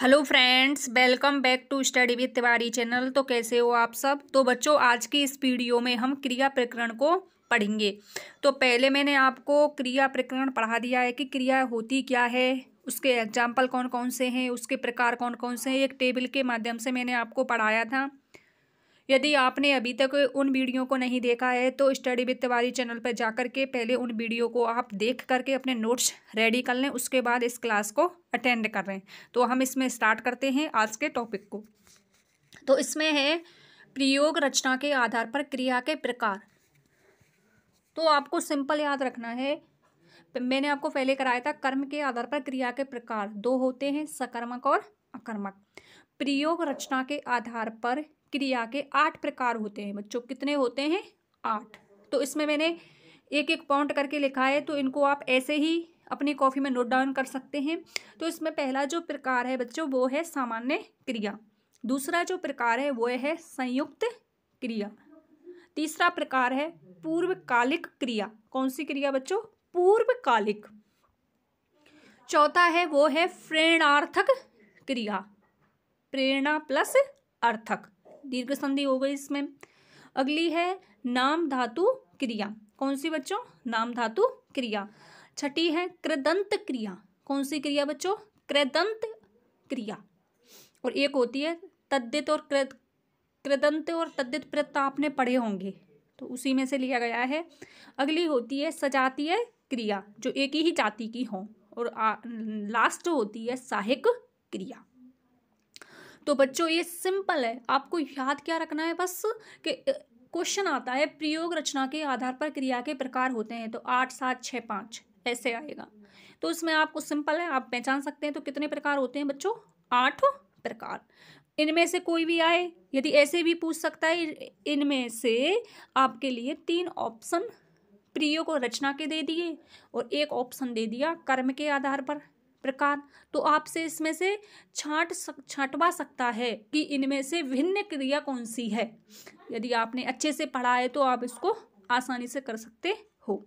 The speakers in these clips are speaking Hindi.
hello friends welcome back to study with Tiwari channel तो कैसे हो आप सब तो बच्चों आज की इस वीडियो में हम क्रिया प्रकरण को पढ़ेंगे तो पहले मैंने आपको क्रिया प्रकरण पढ़ा दिया है कि क्रिया होती क्या है उसके एग्जाम्पल कौन कौन से हैं उसके प्रकार कौन कौन से हैं एक टेबल के माध्यम से मैंने आपको पढ़ाया था यदि आपने अभी तक उन वीडियो को नहीं देखा है तो स्टडी वित्त तिवारी चैनल पर जाकर के पहले उन वीडियो को आप देख करके अपने नोट्स रेडी कर लें उसके बाद इस क्लास को अटेंड कर लें तो हम इसमें स्टार्ट करते हैं आज के टॉपिक को तो इसमें है प्रयोग रचना के आधार पर क्रिया के प्रकार तो आपको सिंपल याद रखना है मैंने आपको पहले कराया था कर्म के आधार पर क्रिया के प्रकार दो होते हैं सकर्मक और अकर्मक प्रयोग रचना के आधार पर क्रिया के आठ प्रकार होते हैं बच्चों कितने होते हैं आठ तो इसमें मैंने एक एक पॉइंट करके लिखा है तो इनको आप ऐसे ही अपनी कॉफ़ी में नोट डाउन कर सकते हैं तो इसमें पहला जो प्रकार है बच्चों वो है सामान्य क्रिया दूसरा जो प्रकार है वो है संयुक्त क्रिया तीसरा प्रकार है पूर्वकालिक क्रिया कौन सी क्रिया बच्चों पूर्वकालिक चौथा है वो है प्रेरणार्थक क्रिया प्रेरणा प्लस अर्थक दीर्घ संधि हो गई इसमें अगली है नाम धातु क्रिया कौन सी बच्चों नाम धातु क्रिया छठी है कृदंत क्रिया कौन सी क्रिया बच्चों कृदंत क्रिया और एक होती है तद्दित और कृद कृदंत और तद्दित प्रत आपने पढ़े होंगे तो उसी में से लिया गया है अगली होती है सजातीय क्रिया जो एक ही जाति की हो और आ, लास्ट होती है साहिक क्रिया तो बच्चों ये सिंपल है आपको याद क्या रखना है बस कि क्वेश्चन आता है प्रयोग रचना के आधार पर क्रिया के प्रकार होते हैं तो आठ सात छः पाँच ऐसे आएगा तो इसमें आपको सिंपल है आप पहचान सकते हैं तो कितने प्रकार होते हैं बच्चों आठ प्रकार इनमें से कोई भी आए यदि ऐसे भी पूछ सकता है इनमें से आपके लिए तीन ऑप्शन प्रियो को रचना के दे दिए और एक ऑप्शन दे दिया कर्म के आधार पर प्रकार तो आपसे इसमें से छांट छांटवा सकता है कि इनमें से भिन्न क्रिया कौन सी है यदि आपने अच्छे से पढ़ा है तो आप इसको आसानी से कर सकते हो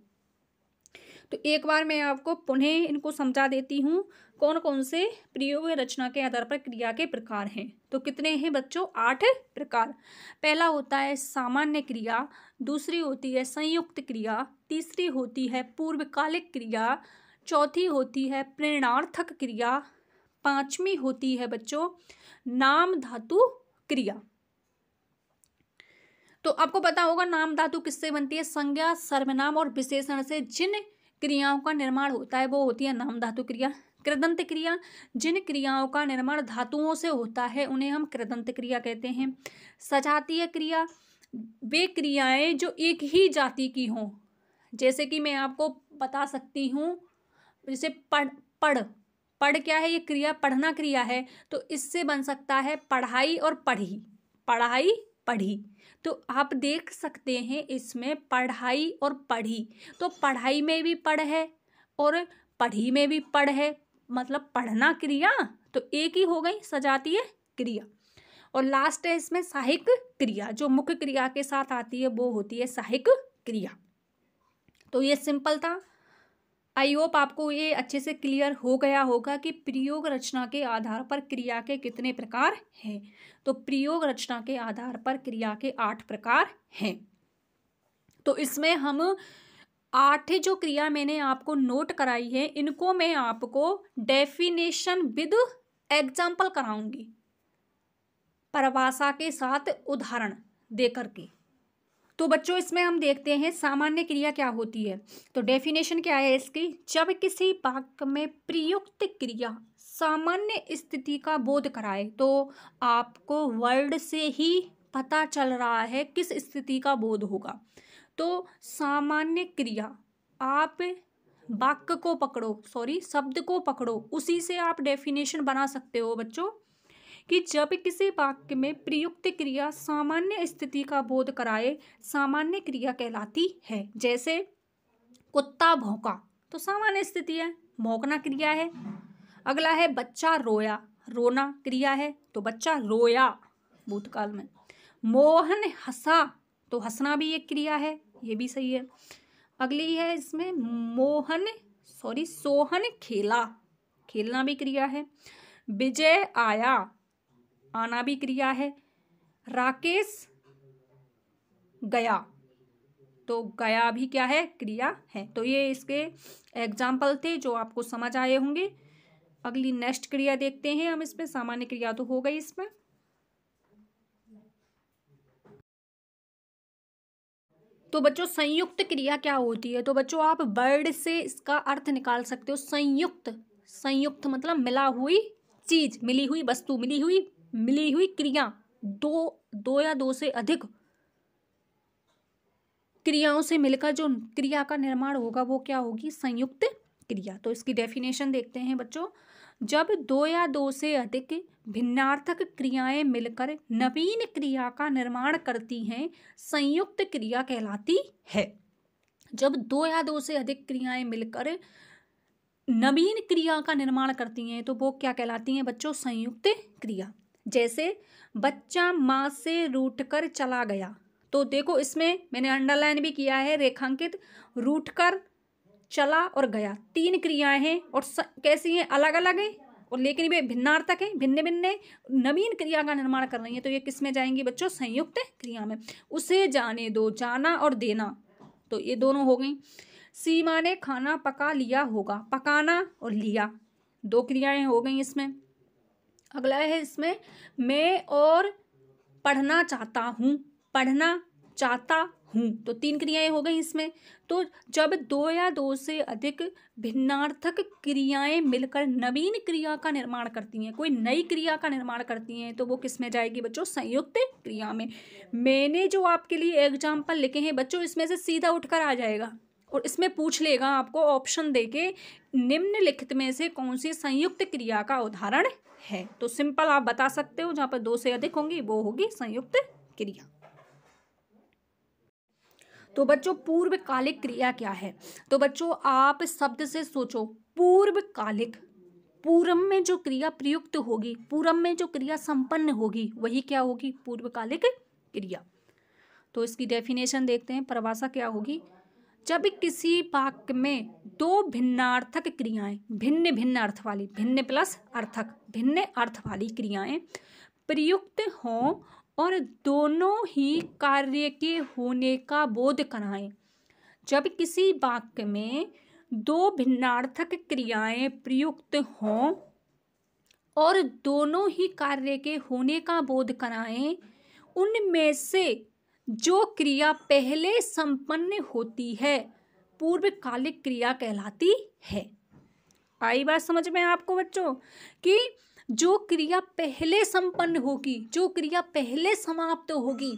तो एक बार मैं आपको पुनः इनको समझा देती हूँ कौन कौन से प्रयोग रचना के आधार पर क्रिया के प्रकार हैं तो कितने हैं बच्चों आठ प्रकार पहला होता है सामान्य क्रिया दूसरी होती है संयुक्त क्रिया तीसरी होती है पूर्वकालिक क्रिया चौथी होती है प्रेरणार्थक क्रिया पांचवी होती है बच्चों नाम धातु क्रिया तो आपको पता होगा नाम धातु किससे बनती है संज्ञा सर्वनाम और विशेषण से जिन क्रियाओं का निर्माण होता है वो होती है नाम धातु क्रिया कृदंत क्रिया जिन क्रियाओं का निर्माण धातुओं से होता है उन्हें हम कृदंत क्रिया कहते हैं सजातीय क्रिया वे क्रियाएं जो एक ही जाति की हों जैसे कि मैं आपको बता सकती हूँ जैसे पढ़ पढ़ पढ़ क्या है ये क्रिया पढ़ना क्रिया है तो इससे बन सकता है पढ़ाई और पढ़ी पढ़ाई पढ़ी तो आप देख सकते हैं इसमें पढ़ाई और पढ़ी तो पढ़ाई में भी पढ़ है और पढ़ी में भी पढ़ है मतलब पढ़ना क्रिया तो एक ही हो गई सजातीय क्रिया और लास्ट है इसमें साहिक क्रिया जो मुख्य क्रिया के साथ आती है वो होती है साहिक क्रिया तो ये सिंपल था आई होप आपको ये अच्छे से क्लियर हो गया होगा कि प्रयोग रचना के आधार पर क्रिया के कितने प्रकार हैं तो प्रयोग रचना के आधार पर क्रिया के आठ प्रकार हैं तो इसमें हम आठ जो क्रिया मैंने आपको नोट कराई है इनको मैं आपको डेफिनेशन विद एग्जाम्पल कराऊंगी परवासा के साथ उदाहरण दे करके तो बच्चों इसमें हम देखते हैं सामान्य क्रिया क्या होती है तो डेफिनेशन क्या है इसकी जब किसी वाक्य में प्रयुक्त क्रिया सामान्य स्थिति का बोध कराए तो आपको वर्ड से ही पता चल रहा है किस स्थिति का बोध होगा तो सामान्य क्रिया आप वाक्य को पकड़ो सॉरी शब्द को पकड़ो उसी से आप डेफिनेशन बना सकते हो बच्चों कि जब किसी वाक्य में प्रयुक्त क्रिया सामान्य स्थिति का बोध कराए सामान्य क्रिया कहलाती है जैसे कुत्ता भौंका तो सामान्य स्थिति है भौंकना क्रिया है अगला है बच्चा रोया रोना क्रिया है तो बच्चा रोया भूतकाल में मोहन हंसा तो हंसना भी एक क्रिया है ये भी सही है अगली है इसमें मोहन सॉरी सोहन खेला खेलना भी क्रिया है विजय आया आना भी क्रिया है राकेश गया तो गया भी क्या है क्रिया है तो ये इसके एग्जाम्पल थे जो आपको समझ आए होंगे अगली नेक्स्ट क्रिया देखते हैं हम इसमें सामान्य क्रिया तो हो गई इसमें तो बच्चों संयुक्त क्रिया क्या होती है तो बच्चों आप वर्ड से इसका अर्थ निकाल सकते हो संयुक्त संयुक्त मतलब मिला हुई चीज मिली हुई वस्तु मिली हुई मिली हुई क्रिया दो दो या दो से अधिक क्रियाओं से मिलकर जो क्रिया का निर्माण होगा वो क्या होगी संयुक्त क्रिया तो इसकी डेफिनेशन देखते हैं बच्चों जब दो या दो से अधिक भिन्नार्थक क्रियाएं मिलकर नवीन क्रिया का निर्माण करती हैं संयुक्त क्रिया कहलाती है जब दो या दो से अधिक क्रियाएं मिलकर नवीन क्रिया का निर्माण करती हैं तो वो क्या कहलाती हैं बच्चों संयुक्त क्रिया जैसे बच्चा माँ से रूठकर कर चला गया तो देखो इसमें मैंने अंडरलाइन भी किया है रेखांकित रूठकर कर चला और गया तीन क्रियाएं हैं और स, कैसी हैं अलग अलग हैं और लेकिन वे भिन्नार्थक हैं भिन्न भिन्न नवीन क्रिया का निर्माण कर रही हैं तो ये किस में जाएंगी बच्चों संयुक्त क्रिया में उसे जाने दो जाना और देना तो ये दोनों हो गई सीमा ने खाना पका लिया होगा पकाना और लिया दो क्रियाएं हो गई इसमें अगला है इसमें मैं और पढ़ना चाहता हूँ पढ़ना चाहता हूँ तो तीन क्रियाएं हो गई इसमें तो जब दो या दो से अधिक भिन्नार्थक क्रियाएं मिलकर नवीन क्रिया का निर्माण करती हैं कोई नई क्रिया का निर्माण करती हैं तो वो किस में जाएगी बच्चों संयुक्त क्रिया में मैंने जो आपके लिए एग्जाम्पल लिखे हैं बच्चों इसमें से सीधा उठकर आ जाएगा और इसमें पूछ लेगा आपको ऑप्शन देके निम्नलिखित में से कौन सी संयुक्त क्रिया का उदाहरण है तो सिंपल आप बता सकते हो जहाँ पर दो से अधिक होंगी वो होगी संयुक्त क्रिया तो बच्चों पूर्वकालिक क्रिया क्या है तो बच्चों आप शब्द से सोचो पूर्वकालिक पूर्व में जो क्रिया प्रयुक्त होगी पूर्व में जो क्रिया संपन्न होगी वही क्या होगी पूर्वकालिक क्रिया तो इसकी डेफिनेशन देखते हैं परिभाषा क्या होगी जब किसी वाक्य में दो भिन्नार्थक क्रियाएं भिन्न भिन्न अर्थ वाली भिन्न प्लस अर्थक भिन्न अर्थ वाली क्रियाएं प्रयुक्त हों और दोनों ही कार्य के होने का बोध कराएं जब किसी वाक्य में दो भिन्नार्थक क्रियाएं प्रयुक्त हों और दोनों ही कार्य के होने का बोध कराएं उनमें से जो क्रिया पहले संपन्न होती है पूर्वकालिक क्रिया कहलाती है आई बात समझ में आपको बच्चों कि जो क्रिया पहले संपन्न होगी जो क्रिया पहले समाप्त तो होगी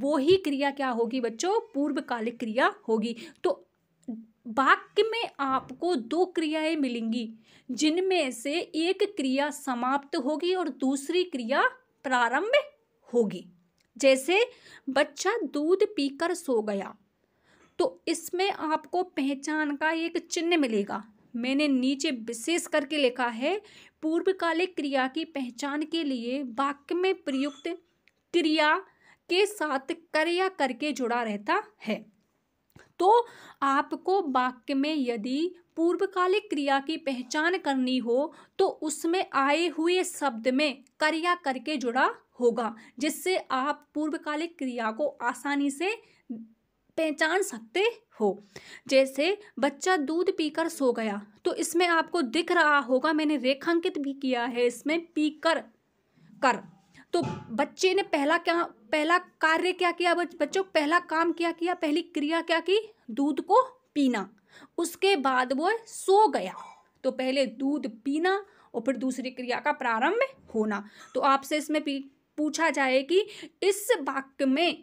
वो ही क्रिया क्या होगी बच्चों पूर्वकालिक क्रिया होगी तो वाक्य में आपको दो क्रियाएं मिलेंगी जिनमें से एक क्रिया समाप्त होगी और दूसरी क्रिया प्रारंभ होगी जैसे बच्चा दूध पीकर सो गया तो इसमें आपको पहचान का एक चिन्ह मिलेगा मैंने नीचे विशेष करके लिखा है पूर्वकालिक क्रिया की पहचान के लिए वाक्य में प्रयुक्त क्रिया के साथ क्रिया करके जुड़ा रहता है तो आपको वाक्य में यदि पूर्वकालिक क्रिया की पहचान करनी हो तो उसमें आए हुए शब्द में क्रिया करके जुड़ा होगा जिससे आप पूर्वकालिक क्रिया को आसानी से पहचान सकते हो जैसे बच्चा दूध पीकर सो गया तो इसमें आपको दिख रहा होगा मैंने रेखांकित भी किया है इसमें पीकर कर तो बच्चे ने पहला क्या पहला कार्य क्या किया बच्चों पहला काम क्या किया पहली क्रिया क्या की दूध को पीना उसके बाद वो सो गया तो पहले दूध पीना और फिर दूसरी क्रिया का प्रारंभ होना तो आपसे इसमें पूछा जाए कि इस वाक्य में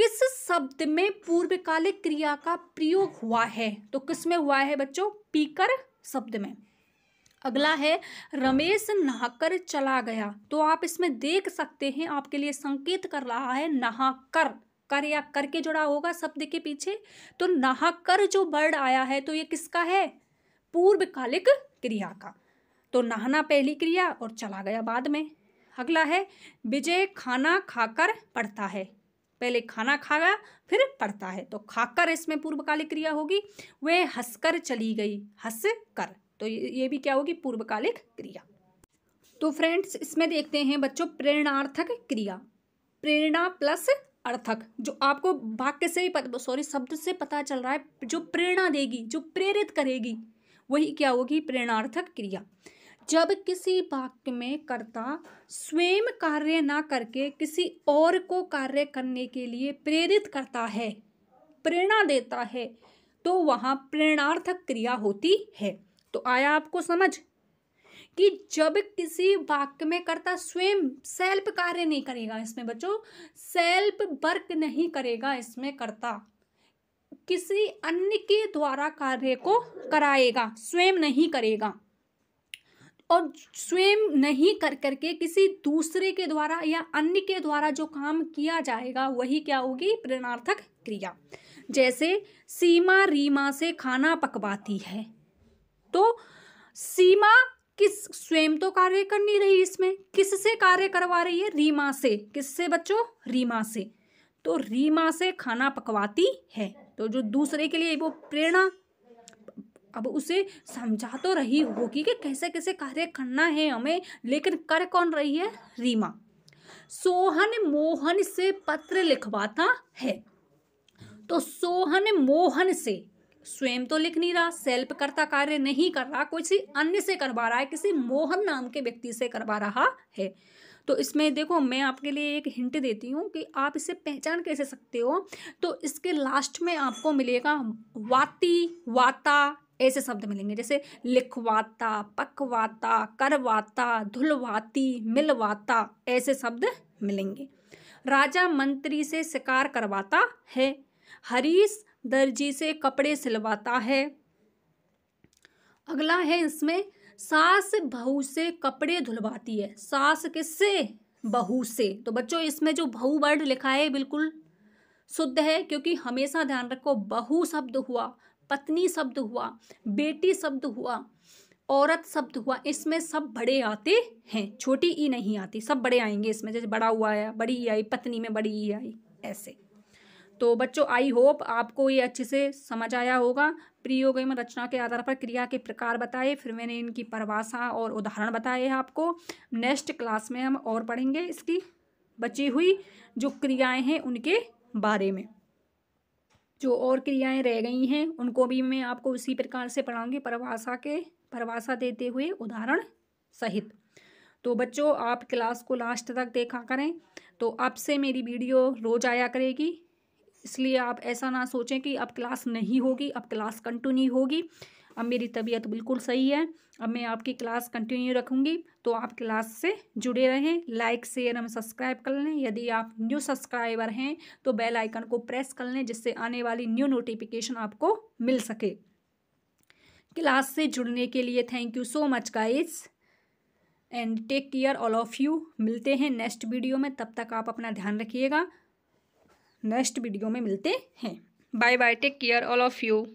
किस शब्द में पूर्वकालिक क्रिया का प्रयोग हुआ है तो किस में हुआ है बच्चों पीकर शब्द में अगला है रमेश नहाकर चला गया तो आप इसमें देख सकते हैं आपके लिए संकेत कर रहा है नहाकर कर या करके जुड़ा होगा शब्द के पीछे तो नहाकर जो वर्ड आया है तो ये किसका है पूर्वकालिक क्रिया का तो नहाना पहली क्रिया और चला गया बाद में अगला है विजय खाना खाकर पढ़ता है पहले खाना खाया फिर पढ़ता है तो खाकर इसमें पूर्वकालिक क्रिया होगी वे हंसकर चली गई हंस कर तो ये भी क्या होगी पूर्वकालिक क्रिया तो फ्रेंड्स इसमें देखते हैं बच्चों प्रेरणार्थक क्रिया प्रेरणा प्लस अर्थक जो आपको वाक्य से ही सॉरी शब्द से पता चल रहा है जो प्रेरणा देगी जो प्रेरित करेगी वही क्या होगी प्रेरणार्थक क्रिया जब किसी वाक्य में कर्ता स्वयं कार्य ना करके किसी और को कार्य करने के लिए प्रेरित करता है प्रेरणा देता है तो वहाँ प्रेरणार्थक क्रिया होती है तो आया आपको समझ कि जब किसी वाक्य में कर्ता स्वयं सेल्फ कार्य नहीं करेगा इसमें बच्चों सेल्फ वर्क नहीं करेगा इसमें कर्ता किसी अन्य के द्वारा कार्य को कराएगा स्वयं नहीं करेगा और स्वयं नहीं कर करके किसी दूसरे के द्वारा या अन्य के द्वारा जो काम किया जाएगा वही क्या होगी प्रेरणार्थक क्रिया जैसे सीमा रीमा से खाना पकवाती है तो सीमा किस स्वयं तो कार्य कर नहीं रही इसमें किससे कार्य करवा रही है रीमा से किससे बच्चों रीमा से तो रीमा से खाना पकवाती है तो जो दूसरे के लिए वो प्रेरणा अब उसे समझा तो रही होगी कि कैसे कैसे कार्य करना है हमें लेकिन कर कौन रही है रीमा सोहन मोहन से पत्र लिखवाता है तो सोहन मोहन से स्वयं तो लिख नहीं रहा सेल्फ करता कार्य नहीं कर रहा किसी अन्य से करवा रहा है किसी मोहन नाम के व्यक्ति से करवा रहा है तो इसमें देखो मैं आपके लिए एक हिंट देती हूँ कि आप इसे पहचान कैसे सकते हो तो इसके लास्ट में आपको मिलेगा वाती वाता ऐसे शब्द मिलेंगे जैसे लिखवाता पकवाता करवाता धुलवाती मिलवाता ऐसे शब्द मिलेंगे राजा मंत्री से शिकार करवाता है हरीश दर्जी से कपड़े सिलवाता है अगला है इसमें सास बहू से कपड़े धुलवाती है सास किससे बहू से तो बच्चों इसमें जो बहू वर्ड लिखा है बिल्कुल शुद्ध है क्योंकि हमेशा ध्यान रखो बहु शब्द हुआ पत्नी शब्द हुआ बेटी शब्द हुआ औरत शब्द हुआ इसमें सब बड़े आते हैं छोटी ई नहीं आती सब बड़े आएंगे इसमें जैसे बड़ा हुआ आया बड़ी ई आई पत्नी में बड़ी ई आई ऐसे तो बच्चों आई होप आपको ये अच्छे से समझ आया होगा प्रयोग एवं रचना के आधार पर क्रिया के प्रकार बताए फिर मैंने इनकी परिभाषा और उदाहरण बताए हैं आपको नेक्स्ट क्लास में हम और पढ़ेंगे इसकी बची हुई जो क्रियाएं हैं उनके बारे में जो और क्रियाएं रह गई हैं उनको भी मैं आपको उसी प्रकार से पढ़ाऊंगी परवासा के परवासा देते हुए उदाहरण सहित तो बच्चों आप क्लास को लास्ट तक देखा करें तो अब से मेरी वीडियो रोज आया करेगी इसलिए आप ऐसा ना सोचें कि अब क्लास नहीं होगी अब क्लास कंटिन्यू होगी अब मेरी तबीयत बिल्कुल सही है अब मैं आपकी क्लास कंटिन्यू रखूँगी तो आप क्लास से जुड़े रहें लाइक शेयर एवं सब्सक्राइब कर लें यदि आप न्यू सब्सक्राइबर हैं तो बेल आइकन को प्रेस कर लें जिससे आने वाली न्यू नोटिफिकेशन आपको मिल सके क्लास से जुड़ने के लिए thank you so much guys and take care all of you मिलते हैं नेक्स्ट वीडियो में तब तक आप अपना ध्यान रखिएगा नेक्स्ट वीडियो में मिलते हैं bye bye take care all of you